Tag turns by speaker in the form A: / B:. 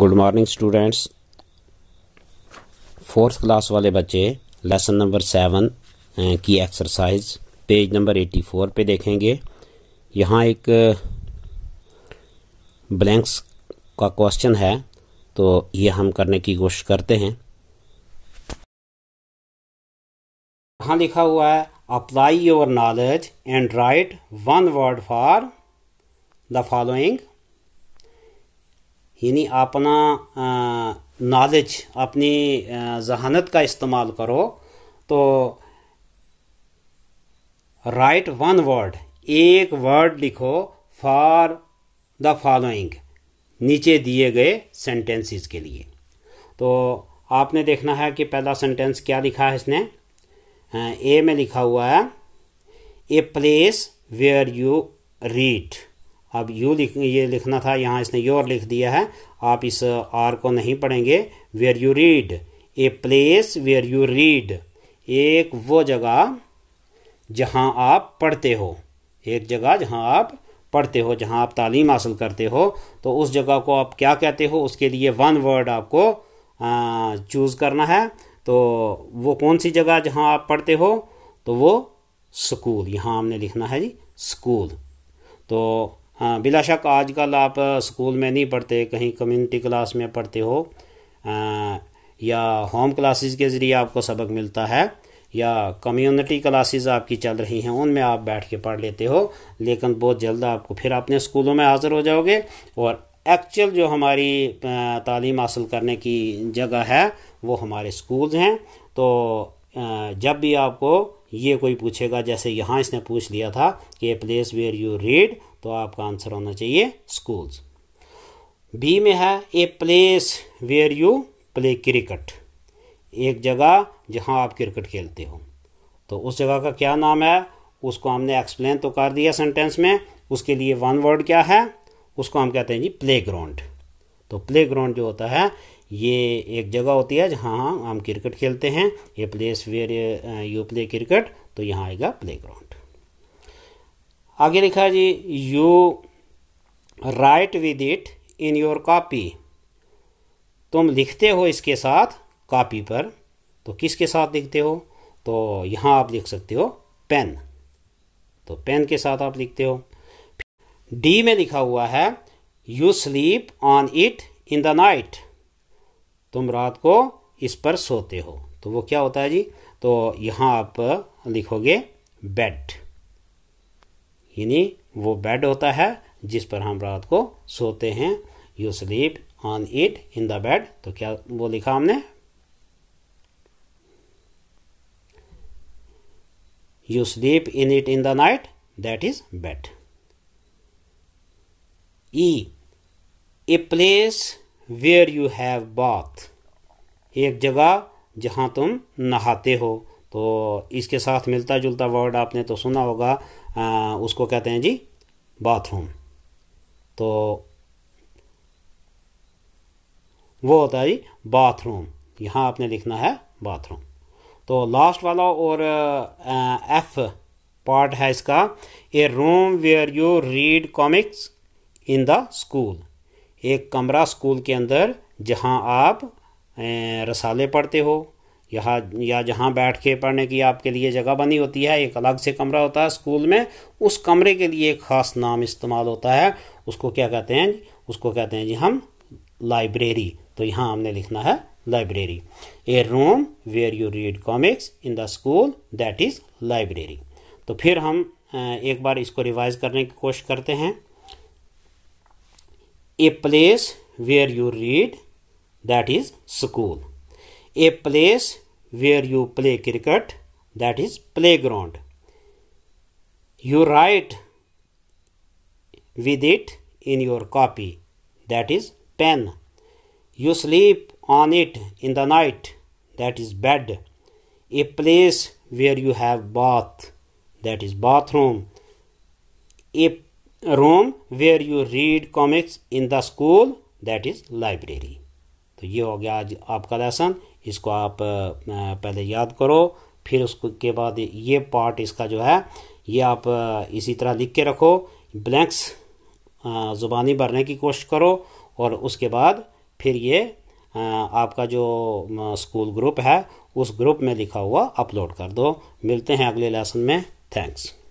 A: good morning students fourth class वाले बच्चे lesson number seven की exercise page number eighty four पर देखेंगे यहाँ एक ब्लैंक्स का क्वेश्चन है तो ये हम करने की कोशिश करते हैं यहाँ लिखा हुआ है apply your knowledge and write one word for the following यानी अपना नॉलेज अपनी जहानत का इस्तेमाल करो तो राइट वन वर्ड एक वर्ड लिखो फॉर द फॉलोइंग नीचे दिए गए सेंटेंसेस के लिए तो आपने देखना है कि पहला सेंटेंस क्या लिखा है इसने ए में लिखा हुआ है a place where you read अब यू लिख ये लिखना था यहाँ इसने योर लिख दिया है आप इस आर को नहीं पढ़ेंगे where you read a place where you read एक वो जगह जहाँ आप पढ़ते हो एक जगह जहाँ आप पढ़ते हो जहाँ आप तालीम हासिल करते हो तो उस जगह को आप क्या कहते हो उसके लिए वन वर्ड आपको चूज़ करना है तो वो कौन सी जगह जहाँ आप पढ़ते हो तो वो स्कूल यहाँ हमने लिखना है जी स्कूल तो हाँ बिलाशक आजकल आप स्कूल में नहीं पढ़ते कहीं कम्युनिटी क्लास में पढ़ते हो आ, या होम क्लासेस के ज़रिए आपको सबक मिलता है या कम्युनिटी क्लासेस आपकी चल रही हैं उनमें आप बैठ के पढ़ लेते हो लेकिन बहुत जल्द आपको फिर अपने स्कूलों में हाज़िर हो जाओगे और एक्चुअल जो हमारी तालीम हासिल करने की जगह है वो हमारे स्कूल्स हैं तो जब भी आपको ये कोई पूछेगा जैसे यहाँ इसने पूछ लिया था कि प्लेस वेयर यू रीड तो आपका आंसर होना चाहिए स्कूल्स बी में है a place where you play cricket एक जगह जहां आप क्रिकेट खेलते हो तो उस जगह का क्या नाम है उसको हमने एक्सप्लेन तो कर दिया सेंटेंस में उसके लिए वन वर्ड क्या है उसको हम कहते हैं जी प्ले ग्राउंड तो प्ले ग्राउंड जो होता है ये एक जगह होती है जहाँ हम क्रिकेट खेलते हैं a place where you play cricket तो यहाँ आएगा प्ले ग्राउंड आगे लिखा जी you write with it in your copy तुम लिखते हो इसके साथ कॉपी पर तो किसके साथ लिखते हो तो यहाँ आप लिख सकते हो पेन तो पेन के साथ आप लिखते हो डी में लिखा हुआ है you sleep on it in the night तुम रात को इस पर सोते हो तो वो क्या होता है जी तो यहाँ आप लिखोगे बेड यानी वो बेड होता है जिस पर हम रात को सोते हैं you sleep on it in the bed तो क्या वो लिखा हमने you sleep in it in the night that is bed E a place where you have bath एक जगह जहां तुम नहाते हो तो इसके साथ मिलता जुलता वर्ड आपने तो सुना होगा आ, उसको कहते हैं जी बाथरूम तो वो होता है जी बाथरूम यहाँ आपने लिखना है बाथरूम तो लास्ट वाला और एफ पार्ट है इसका a room where you read comics in the school एक कमरा स्कूल के अंदर जहाँ आप रसाले पढ़ते हो यहाँ या जहाँ बैठ के पढ़ने की आपके लिए जगह बनी होती है एक अलग से कमरा होता है स्कूल में उस कमरे के लिए एक ख़ास नाम इस्तेमाल होता है उसको क्या कहते हैं उसको कहते हैं जी हम लाइब्रेरी तो यहाँ हमने लिखना है library a room where you read comics in the school that is library तो फिर हम एक बार इसको रिवाइज करने की कोशिश करते हैं a place where you read that is school a place where you play cricket that is playground you write with it in your copy that is pen you sleep on it in the night that is bed a place where you have bath that is bathroom a room where you read comics in the school that is library तो ये हो गया आज आपका lesson इसको आप पहले याद करो फिर उसको के बाद ये पार्ट इसका जो है ये आप इसी तरह लिख के रखो ब्लैंक्स ज़ुबानी भरने की कोशिश करो और उसके बाद फिर ये आपका जो स्कूल ग्रुप है उस ग्रुप में लिखा हुआ अपलोड कर दो मिलते हैं अगले लेसन में थैंक्स